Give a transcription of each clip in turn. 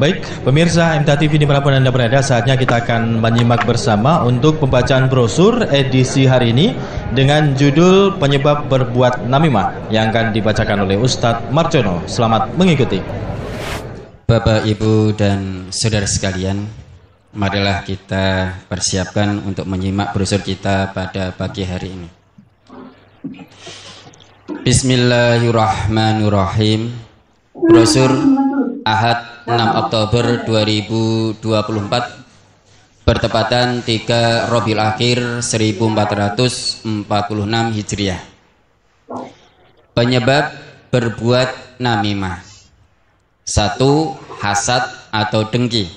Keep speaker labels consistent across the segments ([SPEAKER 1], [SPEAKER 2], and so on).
[SPEAKER 1] Baik, pemirsa MTA TV pun Anda berada, saatnya kita akan menyimak bersama untuk pembacaan brosur edisi hari ini dengan judul Penyebab Berbuat Namimah yang akan dibacakan oleh Ustadz Marjono. Selamat mengikuti. Bapak, Ibu, dan Saudara sekalian, marilah kita persiapkan untuk menyimak brosur kita pada pagi hari ini. Bismillahirrahmanirrahim. Brosur Ahad 6 Oktober 2024 bertepatan 3 Robil Akhir 1446 Hijriah. Penyebab berbuat namimah. Satu, hasad atau dengki.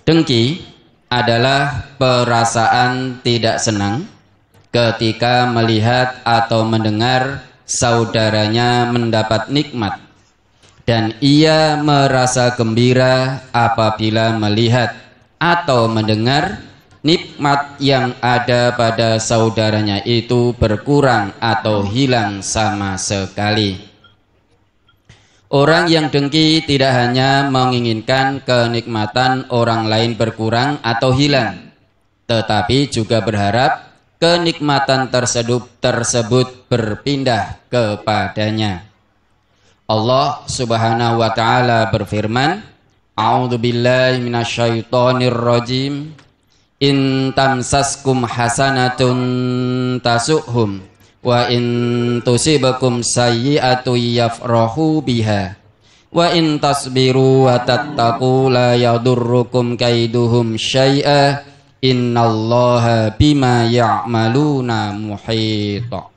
[SPEAKER 1] Dengki adalah perasaan tidak senang ketika melihat atau mendengar saudaranya mendapat nikmat dan ia merasa gembira apabila melihat atau mendengar nikmat yang ada pada saudaranya itu berkurang atau hilang sama sekali. Orang yang dengki tidak hanya menginginkan kenikmatan orang lain berkurang atau hilang, tetapi juga berharap kenikmatan tersebut tersebut berpindah kepadanya. Allah Subhanahu wa taala berfirman, "A'udzu billahi minasyaitonir rajim. In tamsaskum hasanatun tasuhum wa in tusibakum sayyi'atu yafrahu biha." Wa in tasbiru wa tattaqu la yadurrukum kaiduhum syai'a innallaha bima ya'maluna muhita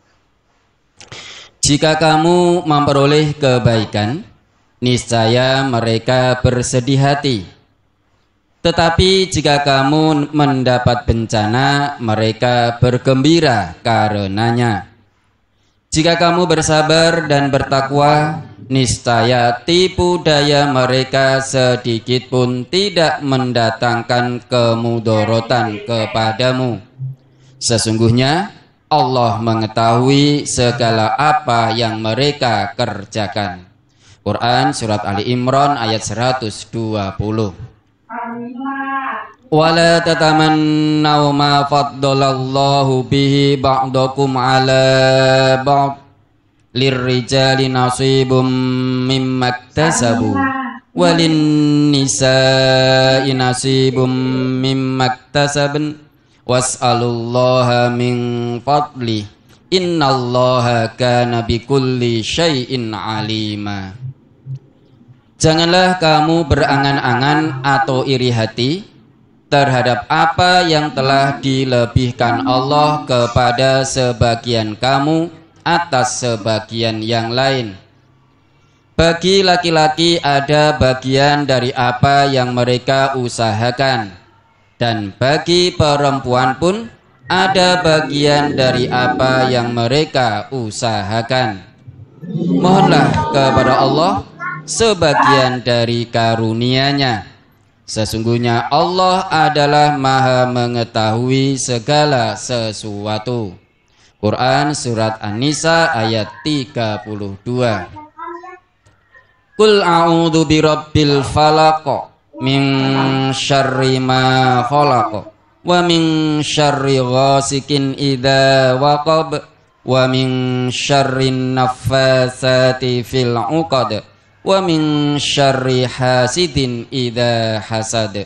[SPEAKER 1] jika kamu memperoleh kebaikan, niscaya mereka bersedih hati. Tetapi jika kamu mendapat bencana, mereka bergembira karenanya. Jika kamu bersabar dan bertakwa, niscaya tipu daya mereka sedikit pun tidak mendatangkan kemudorotan kepadamu. Sesungguhnya Allah mengetahui segala apa yang mereka kerjakan. Quran Surat Ali Imran ayat 120. Wala tatamannau ma faddalallahu bihi ba'dakum ala ba'd lirrijali nasibum mimma tasabu walin nisa'i nasibum mimma iktasabna was'alullaha min fadli innallaha kana bikulli syai'in alima Janganlah kamu berangan-angan atau iri hati terhadap apa yang telah dilebihkan Allah kepada sebagian kamu atas sebagian yang lain. Bagi laki-laki ada bagian dari apa yang mereka usahakan dan bagi perempuan pun ada bagian dari apa yang mereka usahakan. Mohonlah kepada Allah sebagian dari karunia-Nya. Sesungguhnya Allah adalah Maha mengetahui segala sesuatu. Quran surat An-Nisa ayat 32. Kul a'udzu birabbil falaq min syarri ma khalaq wa min syarri ghasikin idza waqab wa min syarri naffasati fil 'uqad wa min syarri hasidin idza hasad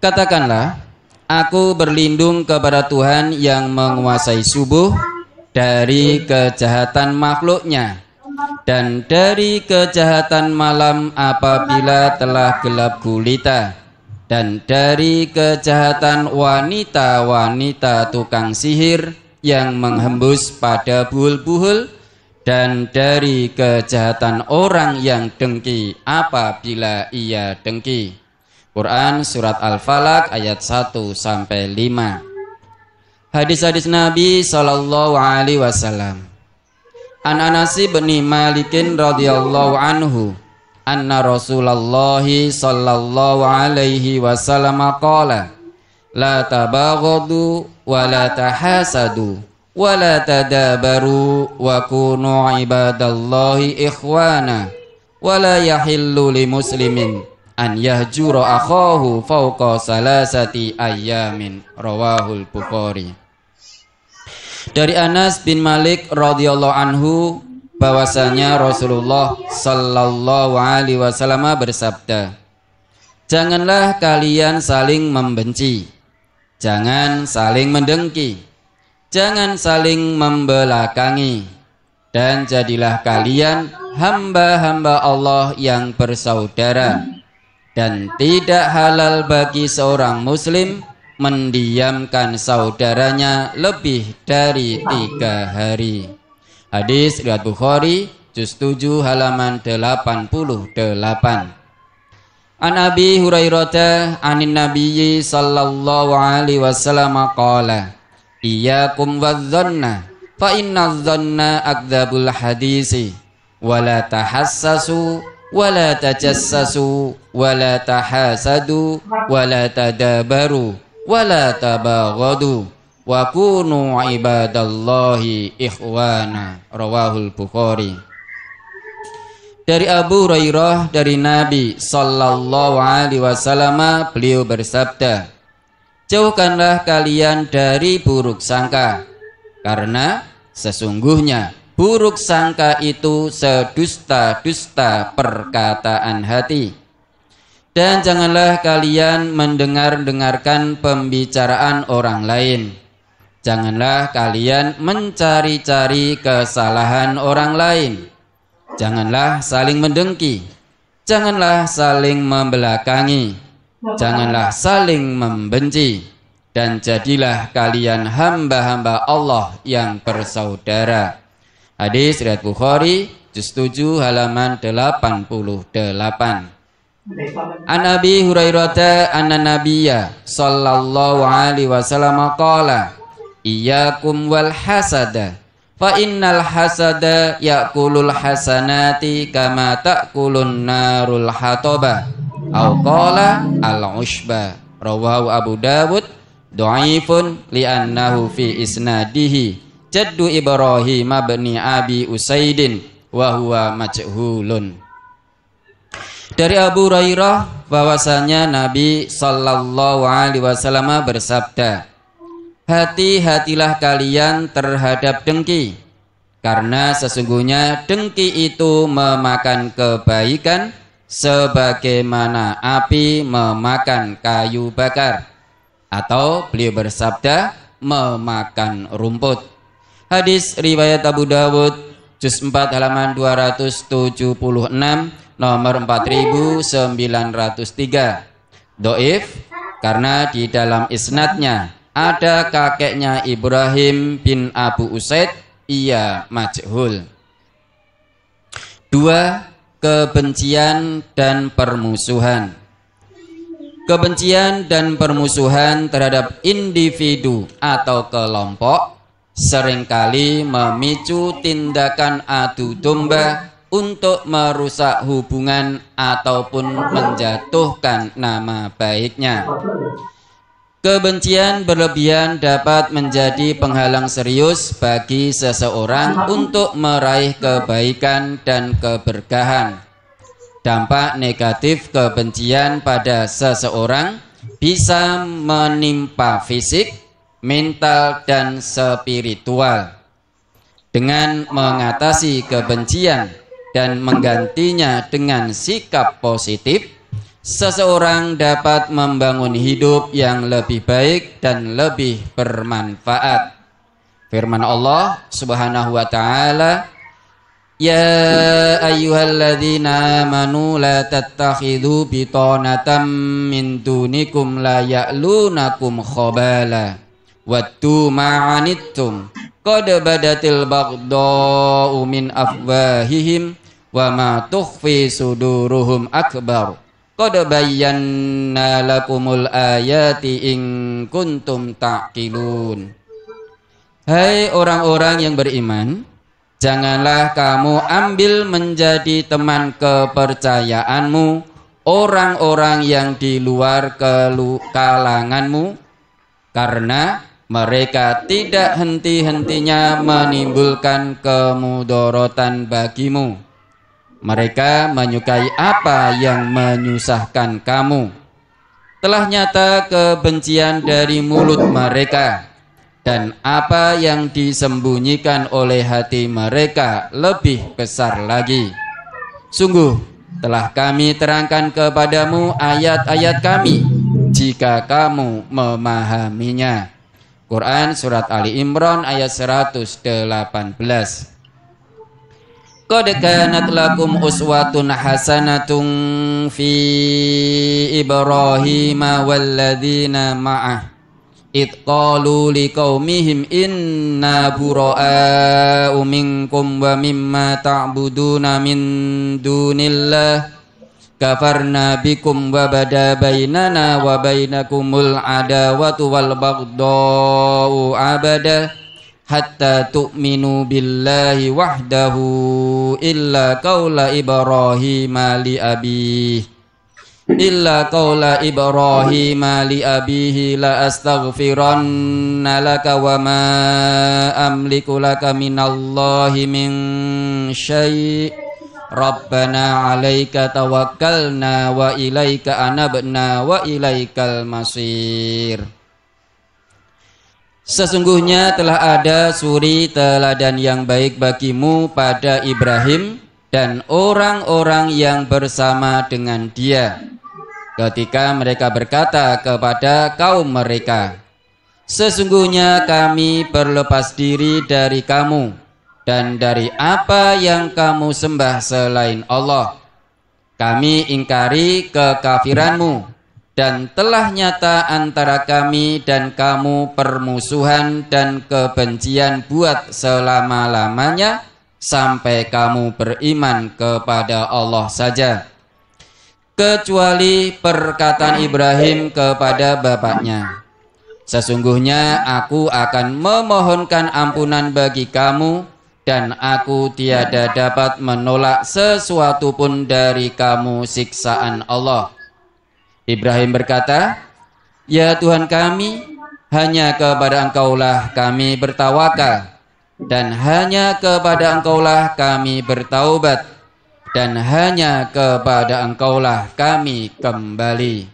[SPEAKER 1] Katakanlah aku berlindung kepada Tuhan yang menguasai subuh dari kejahatan makhluknya dan dari kejahatan malam apabila telah gelap gulita dan dari kejahatan wanita-wanita tukang sihir yang menghembus pada buhul-buhul dan dari kejahatan orang yang dengki apabila ia dengki. Quran Surat Al-Falaq ayat 1 sampai 5. Hadis-hadis Nabi Sallallahu Alaihi Wasallam. An Anas bin Malikin radhiyallahu anhu anna Rasulullah sallallahu alaihi wasallam qala la tabaghadu wa la tahasadu wa la tadabaru wa kunu ibadallahi ikhwana wa la yahillu li muslimin an yahjura akhahu fawqa salasati ayyamin rawahul bukhari dari Anas bin Malik radhiyallahu anhu bahwasanya Rasulullah sallallahu alaihi wasallam bersabda, "Janganlah kalian saling membenci. Jangan saling mendengki. Jangan saling membelakangi." dan jadilah kalian hamba-hamba Allah yang bersaudara dan tidak halal bagi seorang muslim mendiamkan saudaranya lebih dari tiga hari. Hadis riwayat Bukhari juz 7 halaman 88. An Abi Hurairah anin Nabiyyi sallallahu alaihi wasallam qala Iyyakum wadh-dhanna fa inna dhanna akdzabul hadisi wala tahassasu wala tajassasu wala tahasadu wala tadabaru wala tabaghadu wa kunu ibadallahi ikhwana rawahul bukhari dari Abu Hurairah dari Nabi sallallahu alaihi wasallam beliau bersabda jauhkanlah kalian dari buruk sangka karena sesungguhnya buruk sangka itu sedusta-dusta perkataan hati dan janganlah kalian mendengar-dengarkan pembicaraan orang lain. Janganlah kalian mencari-cari kesalahan orang lain. Janganlah saling mendengki. Janganlah saling membelakangi. Janganlah saling membenci. Dan jadilah kalian hamba-hamba Allah yang bersaudara. Hadis Riyad Bukhari, Juz 7 halaman 88. An Abi Hurairah an Nabiya sallallahu alaihi wasallam qala iyyakum wal hasada fa innal hasada ya'kulul hasanati kama ta'kulun narul hatoba au qala al usba rawahu Abu Dawud dhaifun annahu fi isnadihi jaddu Ibrahim bin Abi Usaidin wa huwa majhulun dari Abu Hurairah bahwasanya Nabi Shallallahu Alaihi Wasallam bersabda, hati-hatilah kalian terhadap dengki, karena sesungguhnya dengki itu memakan kebaikan sebagaimana api memakan kayu bakar. Atau beliau bersabda memakan rumput. Hadis riwayat Abu Dawud juz 4 halaman 276 nomor 4903. Doif karena di dalam isnadnya ada kakeknya Ibrahim bin Abu Usaid ia majhul. Dua kebencian dan permusuhan. Kebencian dan permusuhan terhadap individu atau kelompok seringkali memicu tindakan adu domba untuk merusak hubungan ataupun menjatuhkan nama baiknya. Kebencian berlebihan dapat menjadi penghalang serius bagi seseorang untuk meraih kebaikan dan keberkahan. Dampak negatif kebencian pada seseorang bisa menimpa fisik, mental, dan spiritual. Dengan mengatasi kebencian dan menggantinya dengan sikap positif, seseorang dapat membangun hidup yang lebih baik dan lebih bermanfaat. Firman Allah Subhanahu wa taala Ya ayyuhalladzina amanu la tattakhidhu bitanatan min dunikum la ya'lunakum khabala Wattu ma'anittum Qad badatil baghda'u min afwahihim Wa ma suduruhum akbar Qad nala lakumul ayati ing kuntum ta'kilun Hai orang-orang yang beriman Janganlah kamu ambil menjadi teman kepercayaanmu Orang-orang yang di luar kalanganmu Karena mereka tidak henti-hentinya menimbulkan kemudorotan bagimu. Mereka menyukai apa yang menyusahkan kamu. Telah nyata kebencian dari mulut mereka, dan apa yang disembunyikan oleh hati mereka lebih besar lagi. Sungguh, telah kami terangkan kepadamu ayat-ayat kami, jika kamu memahaminya. Quran surat Ali Imran ayat 118 Qad kanat lakum uswatun hasanatun fi Ibrahim walladzina ma'ah Id qalu liqaumihim inna bura'a minkum wa mimma ta'buduna min dunillah kafarna bikum wa bada bainana wa bainakumul adawatu wal baghdau abada hatta tu'minu billahi wahdahu illa qaula ibrahima li abih illa qaula ibrahima li abihi la astaghfiranna laka wa ma amliku laka minallahi min syai' Rabbana alaika tawakkalna wa ilaika anabna wa ilaikal masir Sesungguhnya telah ada suri teladan yang baik bagimu pada Ibrahim dan orang-orang yang bersama dengan dia ketika mereka berkata kepada kaum mereka Sesungguhnya kami berlepas diri dari kamu dan dari apa yang kamu sembah selain Allah. Kami ingkari kekafiranmu dan telah nyata antara kami dan kamu permusuhan dan kebencian buat selama-lamanya sampai kamu beriman kepada Allah saja. Kecuali perkataan Ibrahim kepada bapaknya. Sesungguhnya aku akan memohonkan ampunan bagi kamu dan aku tiada dapat menolak sesuatu pun dari kamu siksaan Allah. Ibrahim berkata, Ya Tuhan kami, hanya kepada engkaulah kami bertawakal, dan hanya kepada engkaulah kami bertaubat, dan hanya kepada engkaulah kami kembali.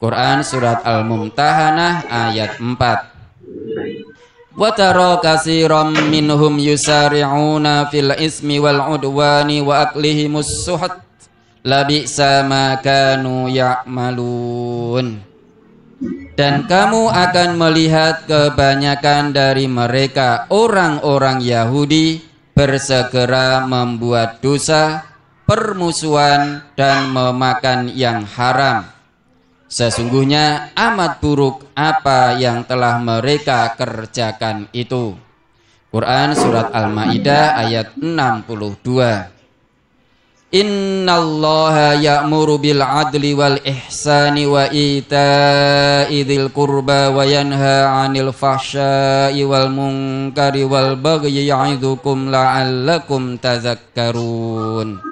[SPEAKER 1] Quran Surat Al-Mumtahanah ayat 4 wa tara katsiran minhum yusari'una fil ismi wal udwani wa aklihimus suhat labisa ma kanu ya'malun dan kamu akan melihat kebanyakan dari mereka orang-orang Yahudi bersegera membuat dosa, permusuhan dan memakan yang haram Sesungguhnya amat buruk apa yang telah mereka kerjakan itu. Quran Surat Al-Ma'idah ayat 62 Innallaha ya'muru bil adli wal ihsani wa ita'i dhil qurba wa yanha 'anil fahsya'i wal munkari wal bagyi ya'idzukum la'allakum tadhakkarun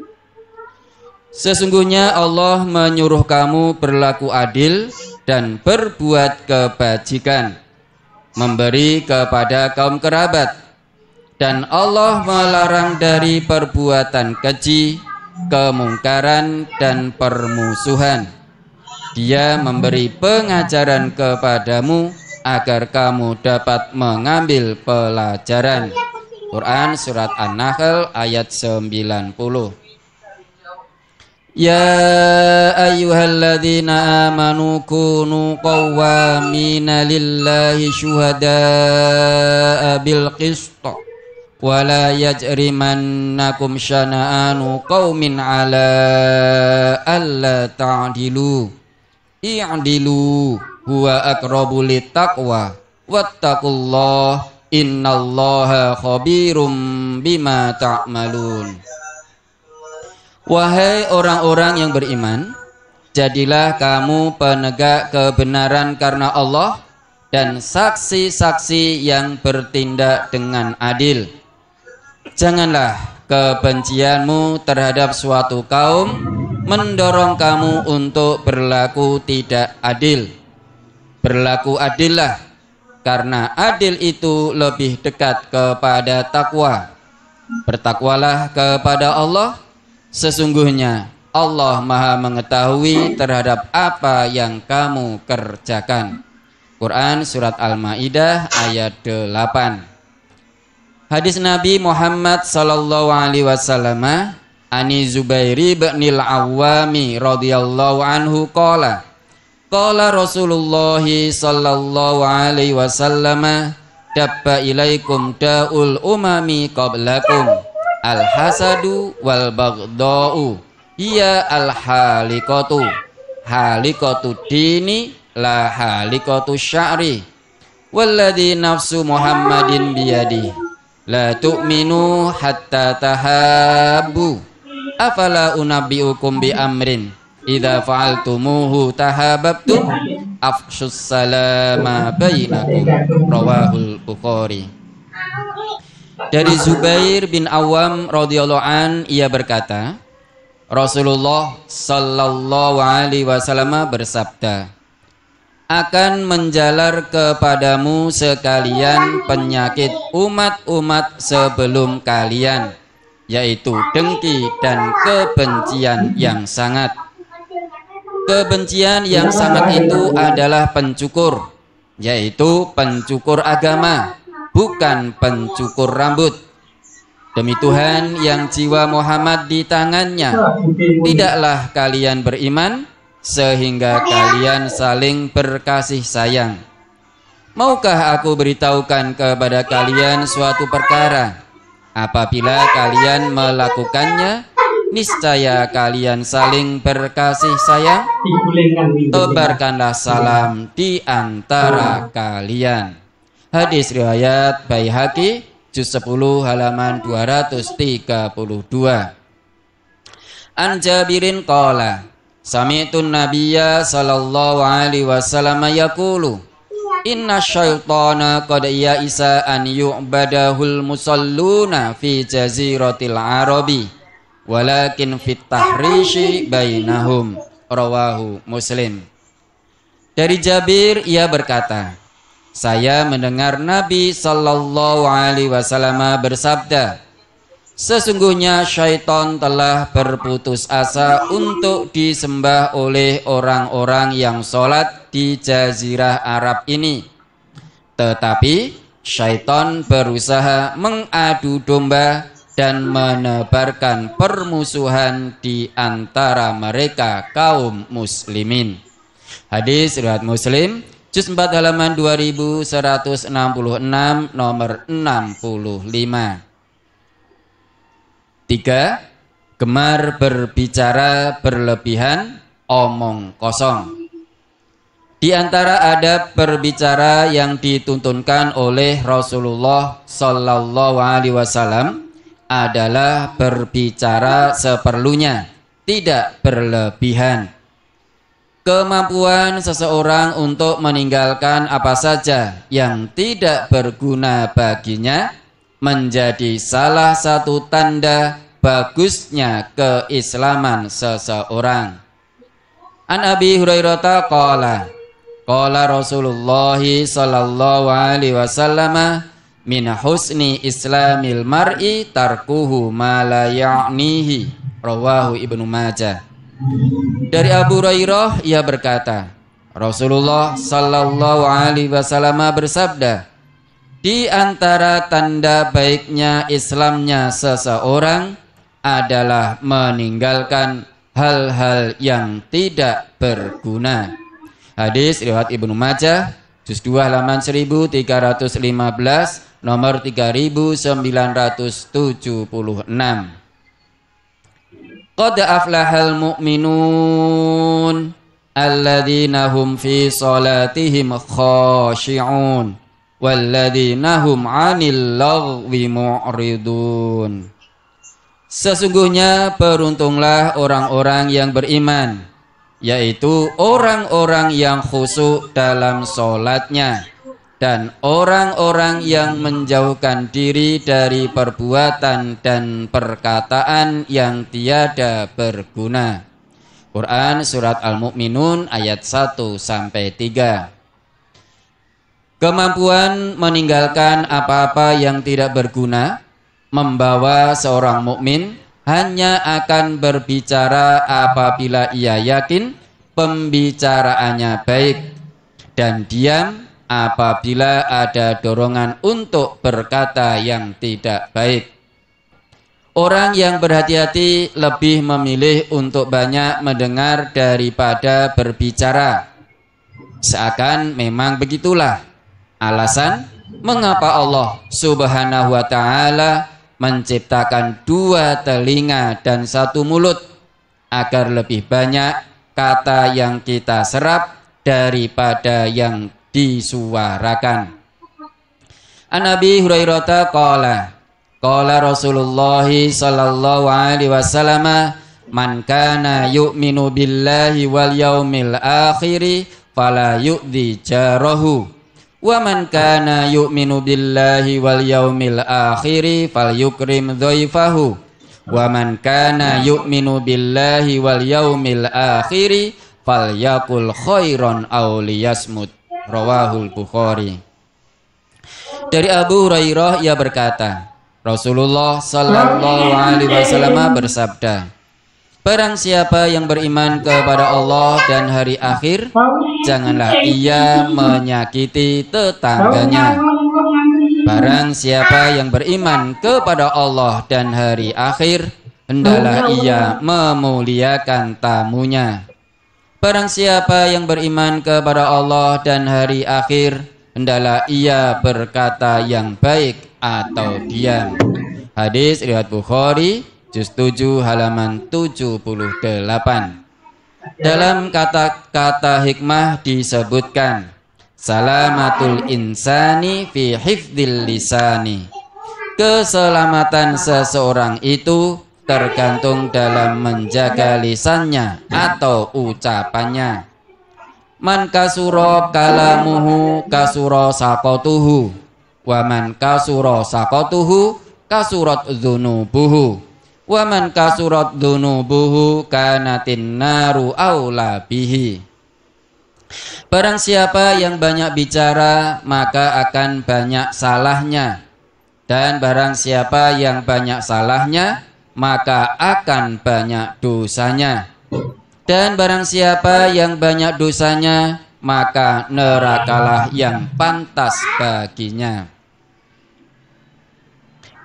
[SPEAKER 1] Sesungguhnya Allah menyuruh kamu berlaku adil dan berbuat kebajikan, memberi kepada kaum kerabat, dan Allah melarang dari perbuatan keji, kemungkaran, dan permusuhan. Dia memberi pengajaran kepadamu agar kamu dapat mengambil pelajaran. Quran Surat An-Nahl ayat 90 يا أيها الذين آمنوا كونوا قوامين لله شهداء بالقسط ولا يجرمنكم شنآن قوم على ألا تعدلوا اعدلوا هو أقرب للتقوى واتقوا الله إن الله خبير بما تعملون Wahai orang-orang yang beriman, jadilah kamu penegak kebenaran karena Allah dan saksi-saksi yang bertindak dengan adil. Janganlah kebencianmu terhadap suatu kaum mendorong kamu untuk berlaku tidak adil. Berlaku adillah karena adil itu lebih dekat kepada takwa. Bertakwalah kepada Allah Sesungguhnya Allah Maha mengetahui terhadap apa yang kamu kerjakan. Quran surat Al-Maidah ayat 8. Hadis Nabi Muhammad sallallahu alaihi wasallam Ani Zubairi bin awwami radhiyallahu anhu qala Qala Rasulullah sallallahu alaihi wasallam dabba ilaikum daul umami qablakum al hasadu wal bagdau iya al halikotu halikotu dini la halikotu sya'ri walladhi nafsu muhammadin biyadi la tu'minu hatta tahabu afala unabbiukum bi amrin idha fa'altumuhu tahababtum afshus salama bainakum rawahul bukhari dari Zubair bin Awam radhiyallahu an ia berkata, Rasulullah sallallahu alaihi wasallam bersabda, akan menjalar kepadamu sekalian penyakit umat-umat sebelum kalian, yaitu dengki dan kebencian yang sangat. Kebencian yang sangat itu adalah pencukur, yaitu pencukur agama, bukan pencukur rambut. Demi Tuhan yang jiwa Muhammad di tangannya, tidaklah kalian beriman sehingga kalian saling berkasih sayang. Maukah aku beritahukan kepada kalian suatu perkara? Apabila kalian melakukannya, niscaya kalian saling berkasih sayang. Tebarkanlah salam di antara kalian. Hadis riwayat Baihaqi juz 10 halaman 232. An Jabirin qala Sami'tun nabiyya sallallahu alaihi wasallam yaqulu Inna syaitana qad ya'isa an yu'badahul musalluna fi jaziratil arabi walakin fit tahrishi bainahum rawahu muslim Dari Jabir ia berkata saya mendengar Nabi Sallallahu Alaihi Wasallam bersabda, Sesungguhnya syaitan telah berputus asa untuk disembah oleh orang-orang yang sholat di jazirah Arab ini. Tetapi syaitan berusaha mengadu domba dan menebarkan permusuhan di antara mereka kaum muslimin. Hadis riwayat Muslim Juz 4 halaman 2166 nomor 65. 3. Gemar berbicara berlebihan, omong kosong. Di antara adab berbicara yang dituntunkan oleh Rasulullah Sallallahu Alaihi Wasallam adalah berbicara seperlunya, tidak berlebihan kemampuan seseorang untuk meninggalkan apa saja yang tidak berguna baginya menjadi salah satu tanda bagusnya keislaman seseorang. An Abi Hurairah qala qala Rasulullah sallallahu alaihi wasallam min husni islamil mar'i tarkuhu ma la ya'nihi rawahu Ibnu Majah. Dari Abu Hurairah ia berkata, Rasulullah Shallallahu alaihi wasallam bersabda, di antara tanda baiknya Islamnya seseorang adalah meninggalkan hal-hal yang tidak berguna. Hadis riwayat Ibnu Majah, juz 2 halaman 1315, nomor 3976. Qad aflahal mu'minun alladzina hum fi salatihim khashi'un walladzina hum 'anil lagwi mu'ridun. Sesungguhnya beruntunglah orang-orang yang beriman yaitu orang-orang yang khusyuk dalam salatnya dan orang-orang yang menjauhkan diri dari perbuatan dan perkataan yang tiada berguna. Quran surat al muminun ayat 1 sampai 3. Kemampuan meninggalkan apa-apa yang tidak berguna membawa seorang mukmin hanya akan berbicara apabila ia yakin pembicaraannya baik dan diam apabila ada dorongan untuk berkata yang tidak baik. Orang yang berhati-hati lebih memilih untuk banyak mendengar daripada berbicara. Seakan memang begitulah alasan mengapa Allah Subhanahu wa taala menciptakan dua telinga dan satu mulut agar lebih banyak kata yang kita serap daripada yang disuarakan. An Nabi Hurairah qala qala Rasulullah sallallahu alaihi wasallam man kana yu'minu billahi wal yaumil akhiri fala yu'dhi jarahu wa man kana yu'minu billahi wal yaumil akhiri falyukrim dhaifahu wa man kana yu'minu billahi wal yaumil akhiri falyakul khairan aw liyasmut Rawahul Bukhari. Dari Abu Hurairah ia berkata, Rasulullah Sallallahu Alaihi Wasallam bersabda, Barang siapa yang beriman kepada Allah dan hari akhir, janganlah ia menyakiti tetangganya. Barang siapa yang beriman kepada Allah dan hari akhir, hendalah ia memuliakan tamunya. Barang siapa yang beriman kepada Allah dan hari akhir, hendaklah ia berkata yang baik atau diam. Hadis riwayat Bukhari juz 7 halaman 78. Dalam kata-kata hikmah disebutkan Salamatul insani fi hifdil lisani. Keselamatan seseorang itu tergantung dalam menjaga lisannya atau ucapannya. Man kasuro kalamuhu kasuro sakotuhu Wa man kasuro sakotuhu kasurot dhunubuhu Wa man kasurot dhunubuhu kanatin naru awla bihi Barang siapa yang banyak bicara maka akan banyak salahnya Dan barang siapa yang banyak salahnya maka akan banyak dosanya. Dan barang siapa yang banyak dosanya, maka nerakalah yang pantas baginya.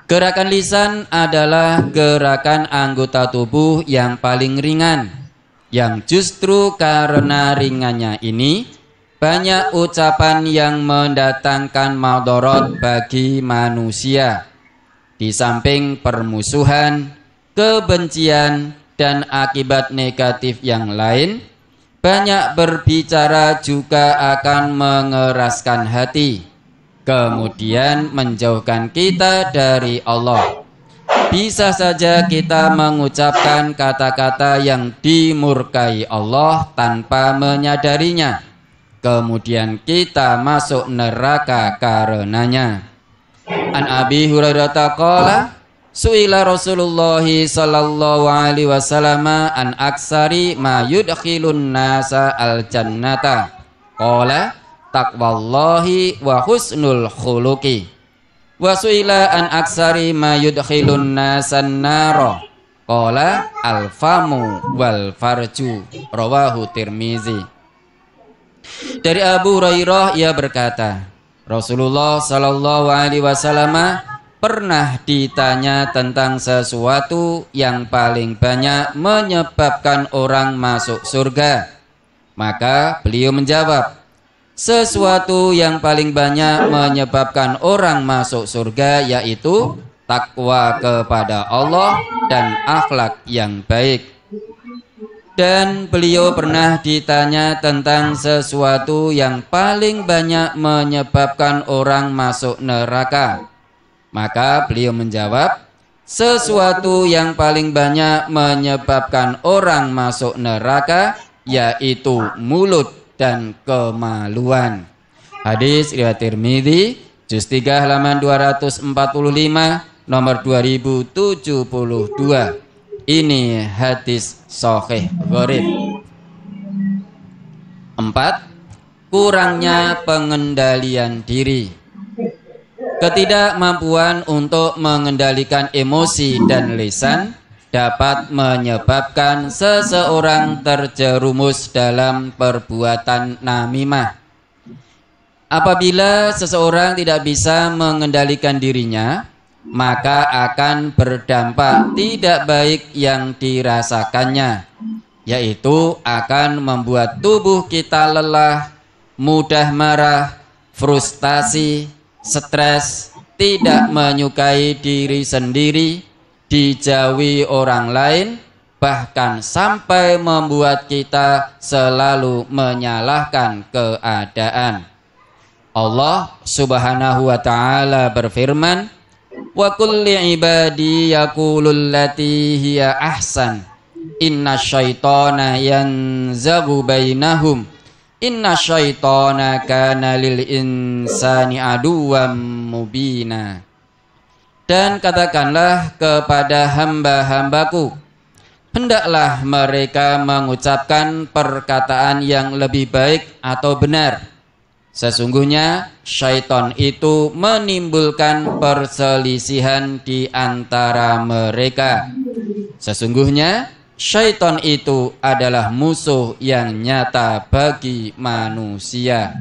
[SPEAKER 1] Gerakan lisan adalah gerakan anggota tubuh yang paling ringan, yang justru karena ringannya ini banyak ucapan yang mendatangkan maldorot bagi manusia. Di samping permusuhan, kebencian, dan akibat negatif yang lain, banyak berbicara juga akan mengeraskan hati, kemudian menjauhkan kita dari Allah. Bisa saja kita mengucapkan kata-kata yang dimurkai Allah tanpa menyadarinya. Kemudian kita masuk neraka karenanya. An Abi Hurairah Su'ila Rasulullah sallallahu alaihi wasallam an aksari ma yudkhilun nasa al jannata. Qala taqwallahi wa husnul khuluqi. Wa su'ila an aksari ma yudkhilun nasa nara. Qala al famu wal farju. Rawahu Tirmizi. Dari Abu Hurairah ia berkata, Rasulullah sallallahu alaihi wasallam pernah ditanya tentang sesuatu yang paling banyak menyebabkan orang masuk surga? Maka beliau menjawab, sesuatu yang paling banyak menyebabkan orang masuk surga yaitu takwa kepada Allah dan akhlak yang baik. Dan beliau pernah ditanya tentang sesuatu yang paling banyak menyebabkan orang masuk neraka. Maka beliau menjawab, sesuatu yang paling banyak menyebabkan orang masuk neraka yaitu mulut dan kemaluan. Hadis riwayat Tirmidzi juz 3 halaman 245 nomor 2072. Ini hadis sahih gharib. 4. Kurangnya pengendalian diri. Ketidakmampuan untuk mengendalikan emosi dan lisan dapat menyebabkan seseorang terjerumus dalam perbuatan namimah. Apabila seseorang tidak bisa mengendalikan dirinya, maka akan berdampak tidak baik yang dirasakannya, yaitu akan membuat tubuh kita lelah, mudah marah, frustasi, stres, tidak menyukai diri sendiri, dijauhi orang lain, bahkan sampai membuat kita selalu menyalahkan keadaan. Allah Subhanahu wa taala berfirman, "Wa kulli ibadi yaqulul lati hiya ahsan, inna syaitana yanzagu bainahum." Inna syaitana kana lil insani aduwam mubina. Dan katakanlah kepada hamba-hambaku, hendaklah mereka mengucapkan perkataan yang lebih baik atau benar. Sesungguhnya syaitan itu menimbulkan perselisihan di antara mereka. Sesungguhnya Syaitan itu adalah musuh yang nyata bagi manusia.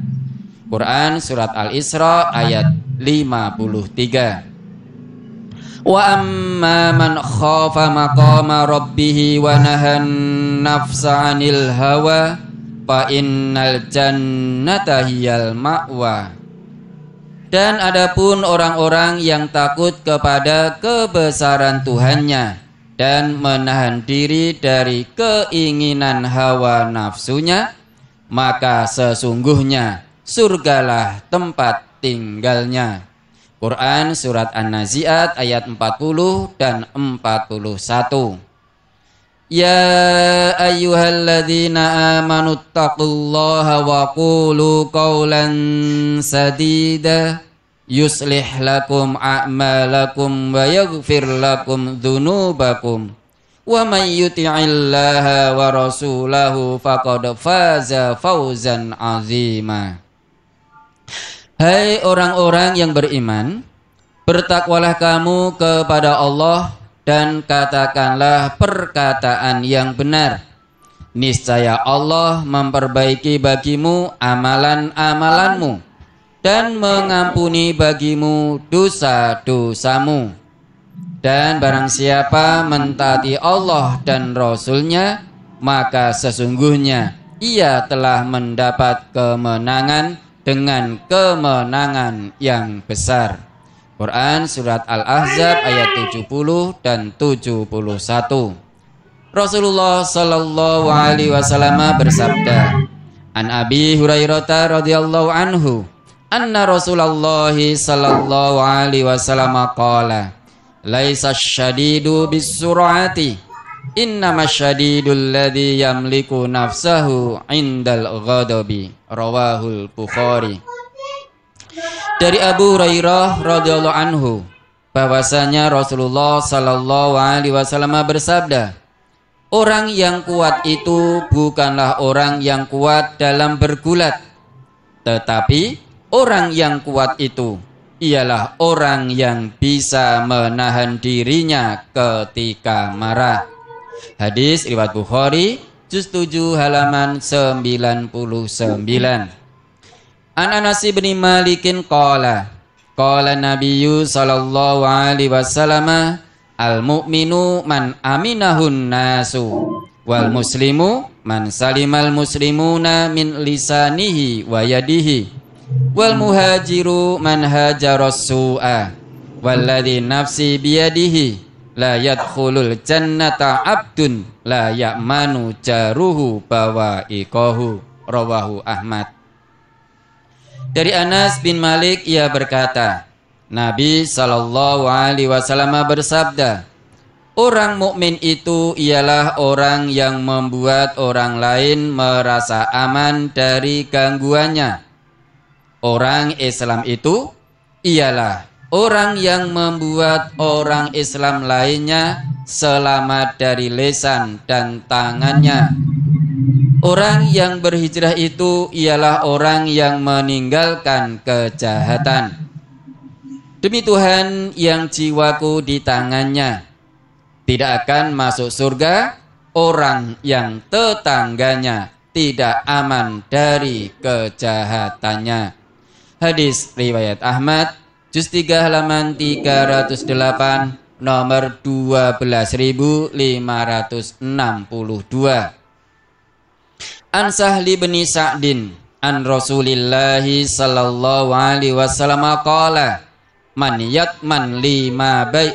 [SPEAKER 1] Quran surat Al-Isra ayat 53. Wa amma man khafa maqama rabbih wa nahan nafsa 'anil hawa fa innal jannata hiyal ma'wa. Dan adapun orang-orang yang takut kepada kebesaran Tuhannya, dan menahan diri dari keinginan hawa nafsunya, maka sesungguhnya surgalah tempat tinggalnya. Quran Surat An-Nazi'at ayat 40 dan 41 Ya ayyuhalladzina amanuttaqullaha taqullaha wa qulu qawlan sadida Yuslih a'malakum wa yaghfir lakum dhunubakum wa man yuti'illaha wa rasulahu faqad faza fawzan azima. Hai hey orang-orang yang beriman Bertakwalah kamu kepada Allah Dan katakanlah perkataan yang benar Niscaya Allah memperbaiki bagimu amalan-amalanmu amalan amalanmu dan mengampuni bagimu dosa-dosamu. Dan barang siapa mentaati Allah dan Rasulnya, maka sesungguhnya ia telah mendapat kemenangan dengan kemenangan yang besar. Quran Surat Al-Ahzab ayat 70 dan 71 Rasulullah Shallallahu Alaihi Wasallam bersabda An Abi Hurairah radhiyallahu anhu anna Rasulullah sallallahu alaihi wasallam qala laisa syadidu bisur'ati Inna syadidul ladzi yamliku nafsahu indal ghadabi rawahul bukhari dari Abu Hurairah radhiyallahu anhu bahwasanya Rasulullah sallallahu alaihi wasallam bersabda Orang yang kuat itu bukanlah orang yang kuat dalam bergulat tetapi Orang yang kuat itu ialah orang yang bisa menahan dirinya ketika marah. Hadis riwayat Bukhari juz 7 halaman 99. An Anas bin Malikin qala qala Nabiyyu sallallahu alaihi wasallam al mu'minu man aminahun nasu wal muslimu man salimal muslimuna min lisanihi wa yadihi wal muhajiru man hajaras su'a walladhi nafsi biyadihi la yadkhulul jannata abdun la ya'manu jaruhu bawa ikohu rawahu Ahmad dari Anas bin Malik ia berkata Nabi Shallallahu Alaihi Wasallam bersabda Orang mukmin itu ialah orang yang membuat orang lain merasa aman dari gangguannya Orang Islam itu ialah orang yang membuat orang Islam lainnya selamat dari lesan dan tangannya. Orang yang berhijrah itu ialah orang yang meninggalkan kejahatan. Demi Tuhan yang jiwaku di tangannya, tidak akan masuk surga orang yang tetangganya tidak aman dari kejahatannya. Hadis riwayat Ahmad juz 3 halaman 308 nomor 12562. An Sahli bin Sa'din an Rasulillah sallallahu alaihi wasallam qala man yatman li ma bai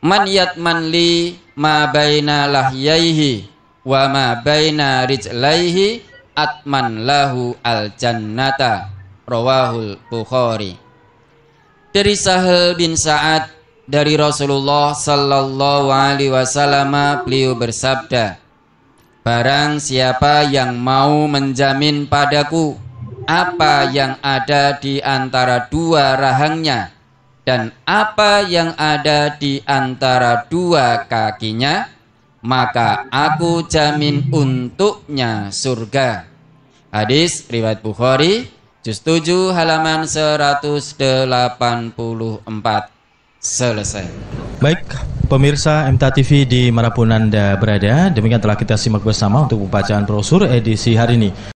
[SPEAKER 1] man yatman li ma baina lahyaihi wa ma baina rijlaihi atman lahu al jannata rawahul Bukhari dari Sahal bin Sa'ad dari Rasulullah sallallahu alaihi wasallam beliau bersabda Barang siapa yang mau menjamin padaku apa yang ada di antara dua rahangnya dan apa yang ada di antara dua kakinya, maka aku jamin untuknya surga. Hadis riwayat Bukhari juz 7 halaman 184. Selesai. Baik, pemirsa MTA TV di manapun Anda berada, demikian telah kita simak bersama untuk pembacaan brosur edisi hari ini.